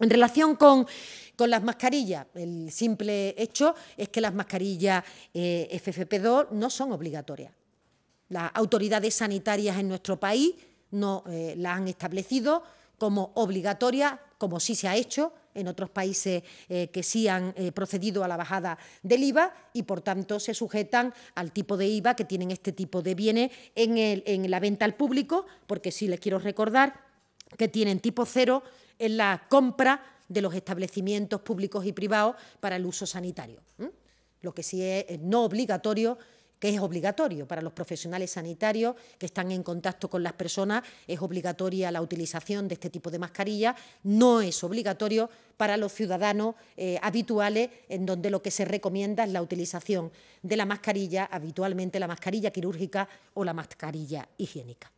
En relación con, las mascarillas, el simple hecho es que las mascarillas eh, FFP2 no son obligatorias. Las autoridades sanitarias en nuestro país no eh, las han establecido como obligatorias, como sí se ha hecho en otros países eh, que sí han procedido a la bajada del IVA y, por tanto, se sujetan al tipo de IVA que tienen este tipo de bienes en, en la venta al público, porque sí les quiero recordar que tienen tipo cero en la compra de los establecimientos públicos y privados para el uso sanitario. Lo que sí es no obligatorio que es obligatorio para los profesionales sanitarios que están en contacto con las personas, es obligatoria la utilización de este tipo de mascarilla, no es obligatorio para los ciudadanos eh, habituales, en donde lo que se recomienda es la utilización de la mascarilla, habitualmente la mascarilla quirúrgica o la mascarilla higiénica.